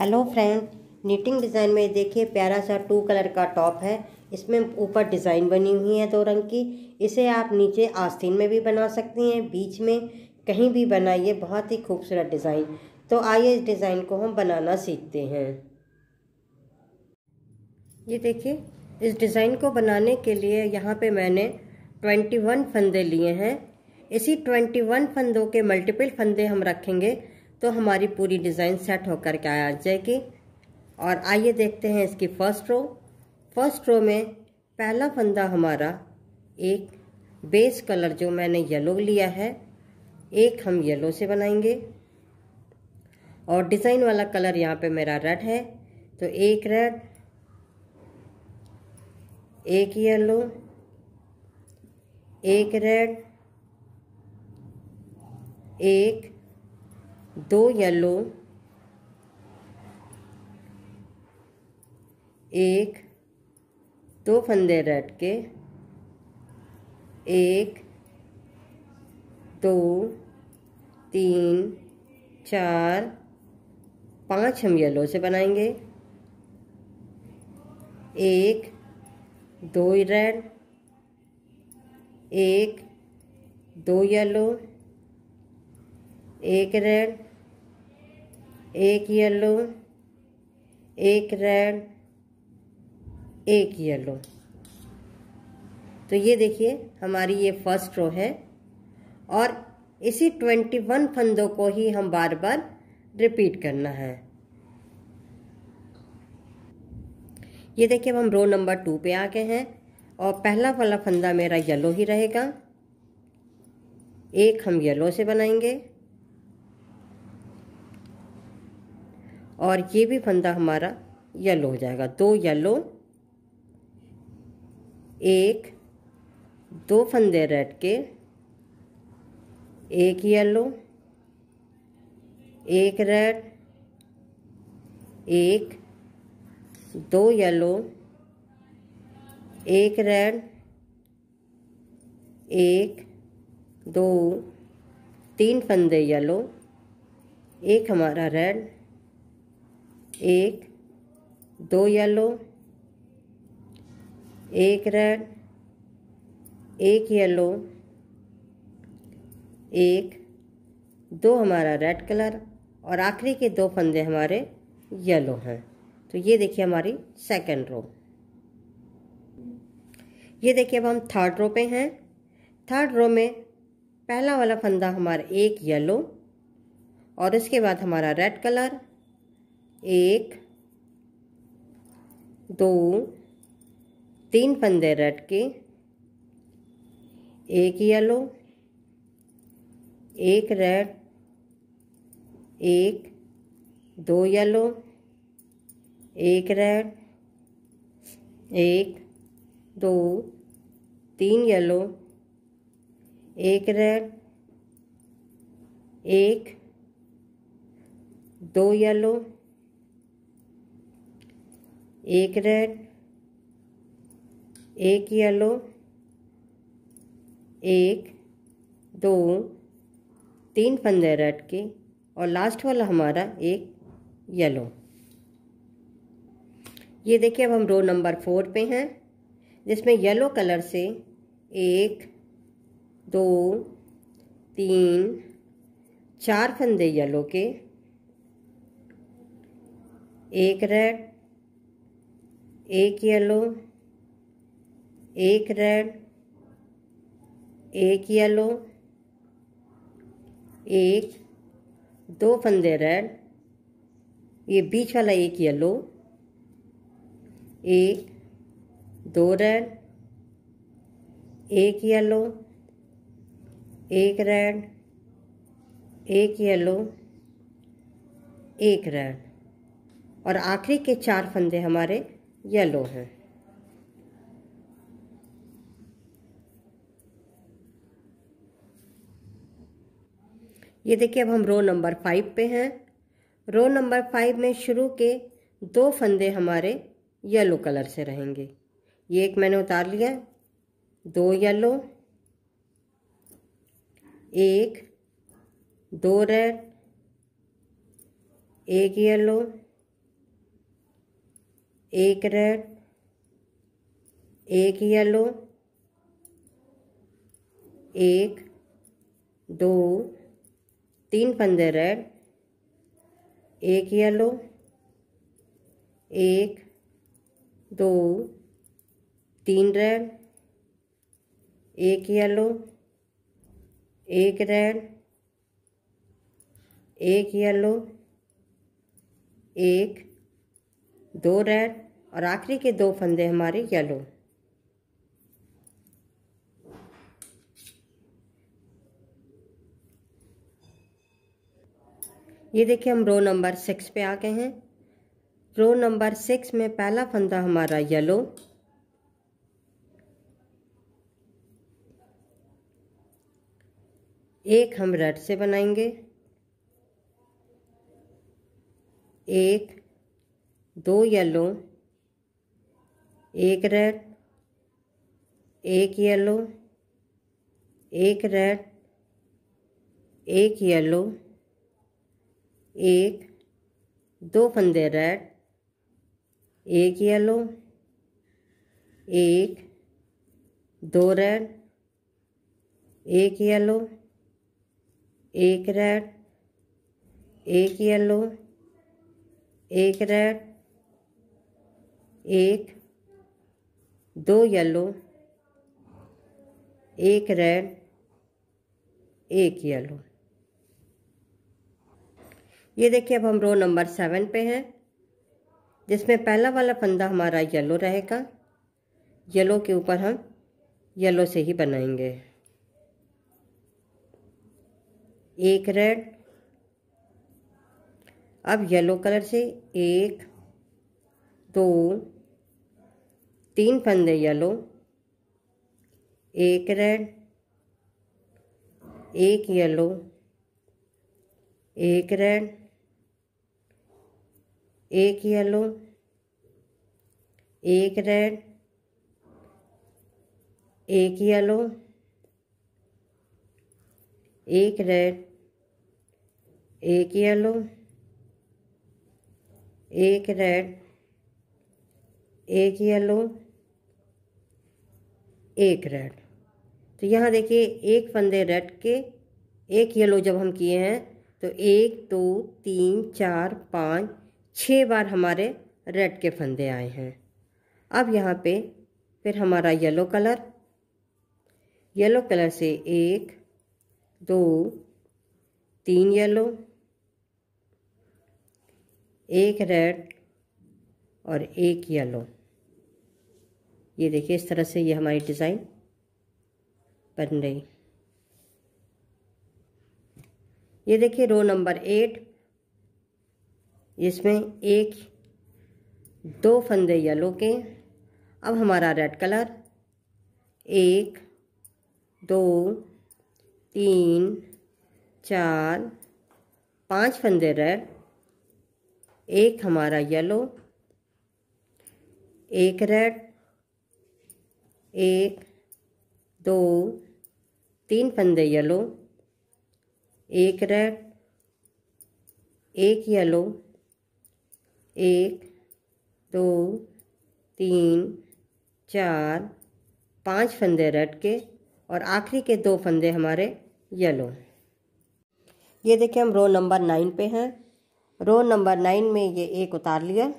hello friend knitting design में देखिए प्यारा सा टू कलर का टॉप है इसमें ऊपर डिज़ाइन बनी हुई है दो रंग की इसे आप नीचे आस्तीन में भी बना सकती हैं बीच में कहीं भी बनाइए बहुत ही खूबसूरत डिज़ाइन तो आइए इस डिज़ाइन को हम बनाना सीखते हैं ये देखिए इस डिज़ाइन को बनाने के लिए यहाँ पे मैंने ट्वेंटी वन फंदे लिए हैं इसी ट्वेंटी वन फंदों के मल्टीपल फंदे हम रखेंगे तो हमारी पूरी डिज़ाइन सेट होकर के आया जाएगी और आइए देखते हैं इसकी फर्स्ट रो फर्स्ट रो में पहला फंदा हमारा एक बेस कलर जो मैंने येलो लिया है एक हम येलो से बनाएंगे और डिज़ाइन वाला कलर यहाँ पे मेरा रेड है तो एक रेड एक येलो एक रेड एक दो येलो एक दो फंदे रेड के एक दो तीन चार पांच हम येलो से बनाएंगे एक दो रेड एक दो येलो एक रेड एक येलो एक रेड एक येलो तो ये देखिए हमारी ये फर्स्ट रो है और इसी ट्वेंटी वन फंदों को ही हम बार बार रिपीट करना है ये देखिए अब हम रो नंबर टू पे आ गए हैं और पहला वाला फंदा मेरा येलो ही रहेगा एक हम येलो से बनाएंगे और ये भी फंदा हमारा येलो हो जाएगा दो येलो एक दो फंदे रेड के एक येलो एक रेड एक दो येलो एक रेड एक दो तीन फंदे येलो एक हमारा रेड एक दो येलो एक रेड एक येलो एक दो हमारा रेड कलर और आखिरी के दो फंदे हमारे येलो हैं तो ये देखिए हमारी सेकंड रो ये देखिए अब हम थर्ड रो पे हैं थर्ड रो में पहला वाला फंदा हमारा एक येलो और उसके बाद हमारा रेड कलर एक दो तीन फंदे रट के एक येलो एक रेड एक दो येलो एक रेड एक दो तीन येलो एक रेड एक दो येलो एक रेड एक येलो एक दो तीन फंदे रेड के और लास्ट वाला हमारा एक येलो ये देखिए अब हम रो नंबर फोर पे हैं जिसमें येलो कलर से एक दो तीन चार फंदे येलो के एक रेड एक येलो एक रेड एक येलो एक दो फंदे रेड ये बीच वाला एक येलो एक दो रेड एक येलो एक रेड एक येलो एक रेड और आखिरी के चार फंदे हमारे येलो है ये देखिए अब हम रो नंबर फाइव पे हैं रो नंबर फाइव में शुरू के दो फंदे हमारे येलो कलर से रहेंगे ये एक मैंने उतार लिया दो येलो एक दो रेड एक येलो एक रेड एक येलो एक दो तीन पंदे रेड एक येलो एक दो तीन रेड एक येलो एक रेड एक येलो एक दो रेड और आखिरी के दो फंदे हमारे येलो ये देखिए हम रो नंबर सिक्स पे आ गए हैं रो नंबर सिक्स में पहला फंदा हमारा येलो एक हम रेड से बनाएंगे एक दो येलो एक रेड एक येलो एक रेड एक येलो एक दो फंदे रेड एक येलो एक दो रेड एक येलो एक रेड एक येलो एक रेड एक दो येलो एक रेड एक येलो ये देखिए अब हम रो नंबर सेवन पे हैं जिसमें पहला वाला फंदा हमारा येलो रहेगा येलो के ऊपर हम येलो से ही बनाएंगे एक रेड अब येलो कलर से एक दो तीन फंदे येलो एक रेड एक येलो एक रेड एक येलो एक रेड एक येलो एक रेड एक येलो एक रेड एक येलो एक रेड तो यहाँ देखिए एक फंदे रेड के एक येलो जब हम किए हैं तो एक दो तो, तीन चार पाँच छः बार हमारे रेड के फंदे आए हैं अब यहाँ पे फिर हमारा येलो कलर येलो कलर से एक दो तीन येलो एक रेड और एक येलो ये देखिए इस तरह से ये हमारी डिज़ाइन बन रही ये देखिए रो नंबर एट इसमें एक दो फंदे येलो के अब हमारा रेड कलर एक दो तीन चार पांच फंदे रेड एक हमारा येलो एक रेड एक दो तीन फंदे येलो एक रेड एक येलो एक दो तीन चार पांच फंदे रेड के और आखिरी के दो फंदे हमारे येलो ये देखिए हम रो नंबर नाइन पे हैं रो नंबर नाइन में ये एक उतार लिया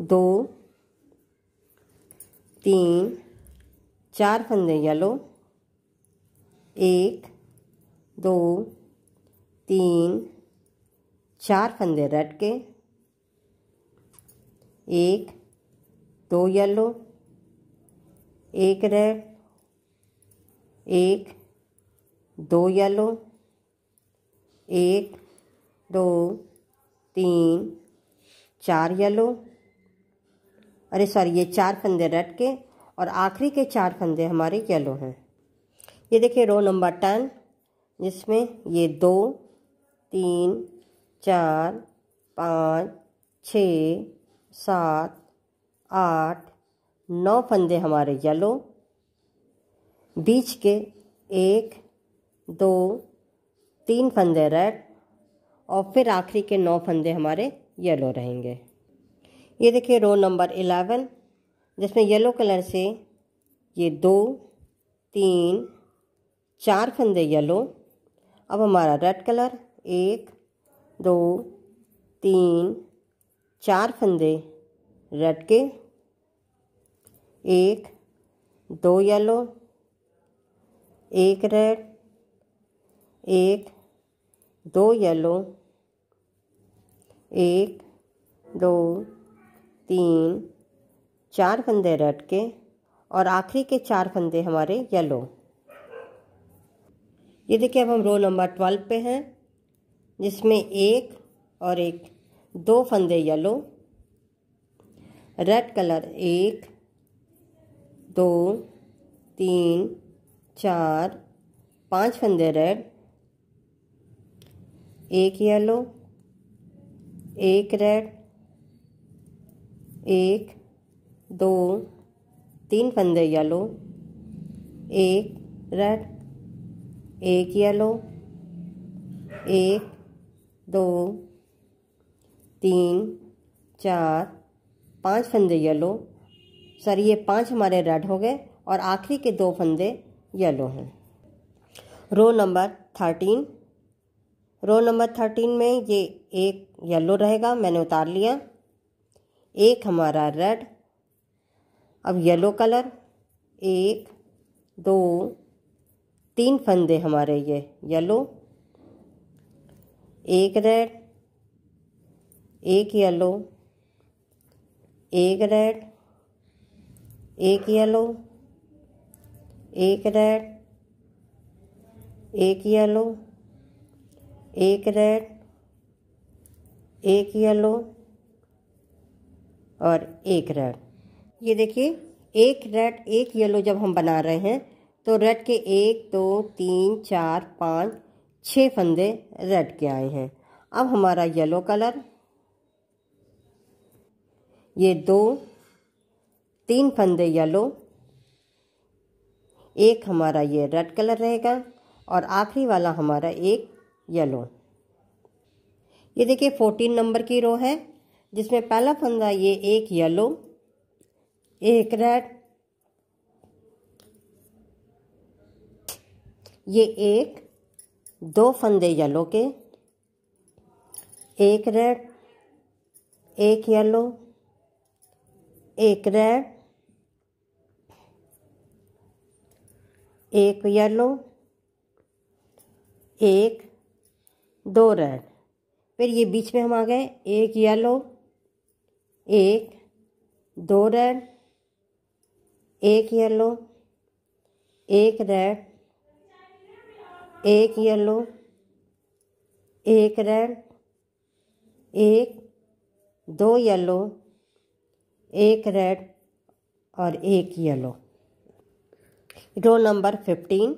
दो तीन चार फंदे येलो एक दो तीन चार फंदे रेड के एक दो येलो एक रेड एक दो येलो एक दो तीन चार येलो अरे सॉरी ये चार फंदे रेड के और आखिरी के चार फंदे हमारे येलो हैं ये देखिए रो नंबर टेन जिसमें ये दो तीन चार पाँच छ सात आठ नौ फंदे हमारे येलो बीच के एक दो तीन फंदे रेड और फिर आखिरी के नौ फंदे हमारे येलो रहेंगे ये देखिए रो नंबर एलेवन जिसमें येलो कलर से ये दो तीन चार फंदे येलो अब हमारा रेड कलर एक दो तीन चार फंदे रेड के एक दो येलो एक रेड एक दो येलो एक दो तीन चार फंदे रेड के और आखिरी के चार फंदे हमारे येलो ये देखिए अब हम रो नंबर ट्वेल्व पे हैं जिसमें एक और एक दो फंदे येलो रेड कलर एक दो तीन चार पांच फंदे रेड एक येलो एक रेड एक दो तीन फंदे येलो एक रेड एक येलो एक दो तीन चार पांच फंदे येलो सर ये पांच हमारे रेड हो गए और आखिरी के दो फंदे येलो हैं row number thirteen row number thirteen में ये एक येलो रहेगा मैंने उतार लिया एक हमारा रेड अब येलो कलर एक दो तीन फंदे हमारे ये येलो एक रेड एक येलो एक रेड एक येलो एक रेड एक येलो एक रेड एक येलो और एक रेड ये देखिए एक रेड एक येलो जब हम बना रहे हैं तो रेड के एक दो तीन चार पाँच छः फंदे रेड के आए हैं अब हमारा येलो कलर ये दो तीन फंदे येलो एक हमारा ये रेड कलर रहेगा और आखिरी वाला हमारा एक येलो ये देखिए फोर्टीन नंबर की रो है जिसमें पहला फंदा ये एक येलो एक रेड ये एक दो फंदे येलो के एक रेड एक येलो एक रेड एक येलो एक दो रेड फिर ये बीच में हम आ गए एक येलो एक दो रेड एक येलो एक रेड एक येलो एक रेड एक दो येलो एक रेड और एक येलो रो नंबर फिफ्टीन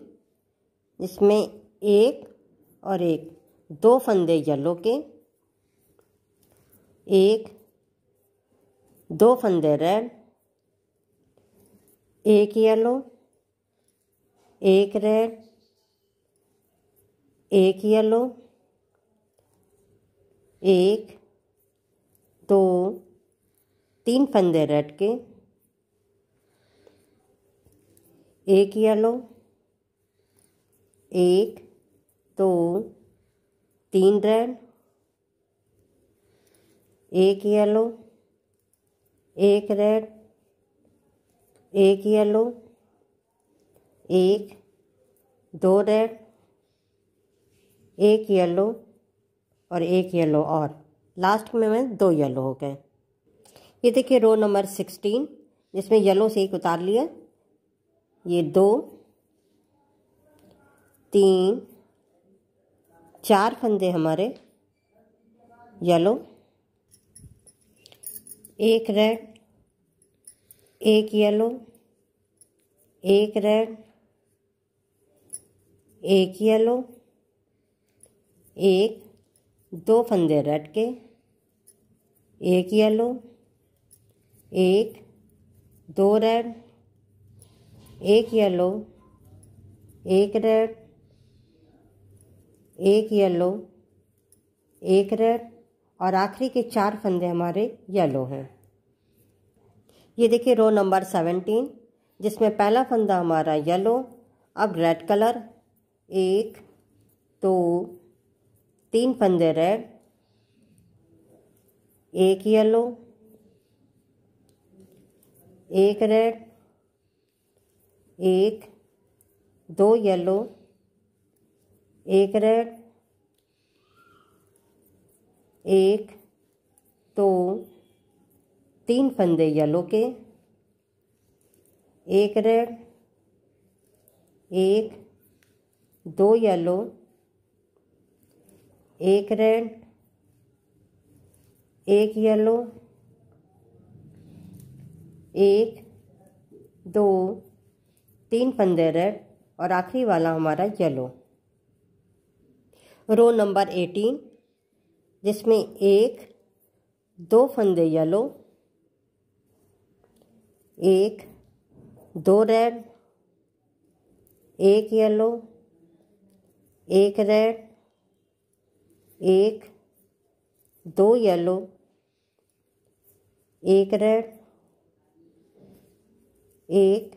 इसमें एक और एक दो फंदे येलो के एक दो फंदे रेड एक येलो एक रेड एक येलो एक दो तीन फंदे रेड के एक येलो एक दो तीन रेड एक येलो एक रेड एक येलो एक दो रेड एक येलो और एक येलो और लास्ट में मैं दो येलो हो गए ये देखिए रो नंबर सिक्सटीन जिसमें येलो से एक उतार लिया ये दो तीन चार फंदे हमारे येलो एक रेड एक येलो एक रेड एक येलो एक दो फंदे रेड के एक येलो एक दो रेड एक येलो एक रेड एक येलो एक रेड और आखिरी के चार फंदे हमारे येलो हैं ये देखिए रो नंबर सेवेंटीन जिसमें पहला फंदा हमारा येलो अब रेड कलर एक दो तीन फंदे रेड एक येलो एक रेड एक दो येलो एक रेड एक तो तीन फंदे येलो के एक रेड एक दो येलो एक रेड एक येलो एक दो तीन फंदे रेड और आखिरी वाला हमारा येलो रो नंबर एटीन जिसमें एक दो फंदे येलो एक दो रेड एक येलो एक रेड एक दो येलो एक रेड एक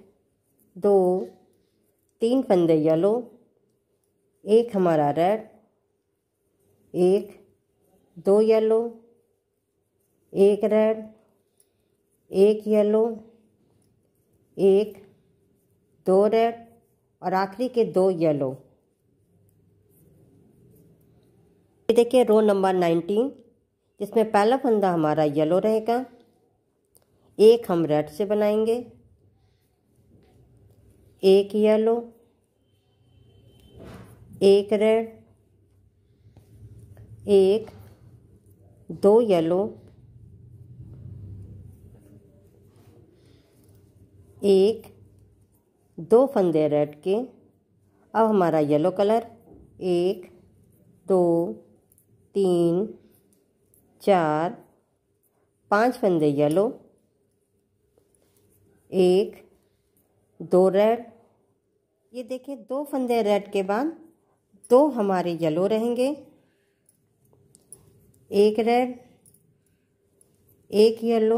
दो तीन फंदे येलो एक हमारा रेड एक दो येलो एक रेड एक येलो एक दो रेड और आखिरी के दो येलो ये देखिए रो नंबर नाइनटीन जिसमें पहला फंदा हमारा येलो रहेगा एक हम रेड से बनाएंगे एक येलो एक रेड एक दो येलो एक दो फंदे रेड के अब हमारा येलो कलर एक दो तीन चार पांच फंदे येलो एक दो रेड ये देखिए दो फंदे रेड के बाद दो हमारे येलो रहेंगे एक रेड एक येलो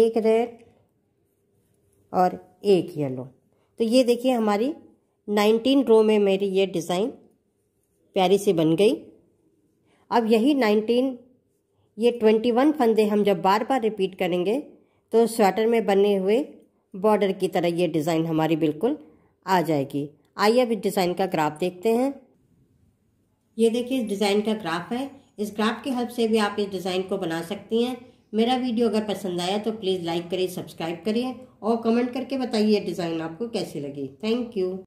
एक रेड और एक येलो तो ये देखिए हमारी नाइनटीन रो में मेरी ये डिज़ाइन प्यारी सी बन गई अब यही नाइनटीन ये ट्वेंटी वन फंदे हम जब बार बार रिपीट करेंगे तो स्वेटर में बने हुए बॉर्डर की तरह ये डिज़ाइन हमारी बिल्कुल आ जाएगी आइए अब इस डिज़ाइन का ग्राफ देखते हैं ये देखिए इस डिज़ाइन का ग्राफ है इस ग्राफ की हेल्प से भी आप इस डिज़ाइन को बना सकती हैं मेरा वीडियो अगर पसंद आया तो प्लीज़ लाइक करिए सब्सक्राइब करिए और कमेंट करके बताइए डिज़ाइन आपको कैसी लगी थैंक यू